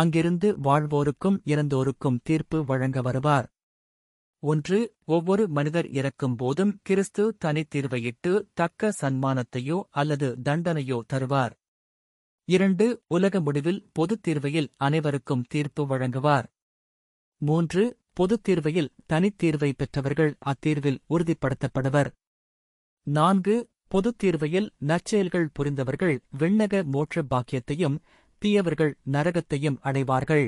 அங்கிருந்து வாழ்வோருக்கும் இறந்தோருக்கும் தீர்ப்பு வழங்க வருவார் ஒன்று ஒவ்வொரு மனிதர் இறக்கும் போதும் கிறிஸ்து தனித்தீர்வையிட்டு தக்க சன்மானத்தையோ அல்லது தண்டனையோ தருவார் இரண்டு உலக முடிவில் பொதுத் தீர்வையில் அனைவருக்கும் தீர்ப்பு வழங்குவார் மூன்று பொதுத் தீர்வையில் தனித்தீர்வை பெற்றவர்கள் அத்தீர்வில் உறுதிப்படுத்தப்படுவர் நான்கு பொதுத் தீர்வையில் நற்செயல்கள் புரிந்தவர்கள் விண்ணக மோட்ச பாக்கியத்தையும் தீயவர்கள் நரகத்தையும் அடைவார்கள்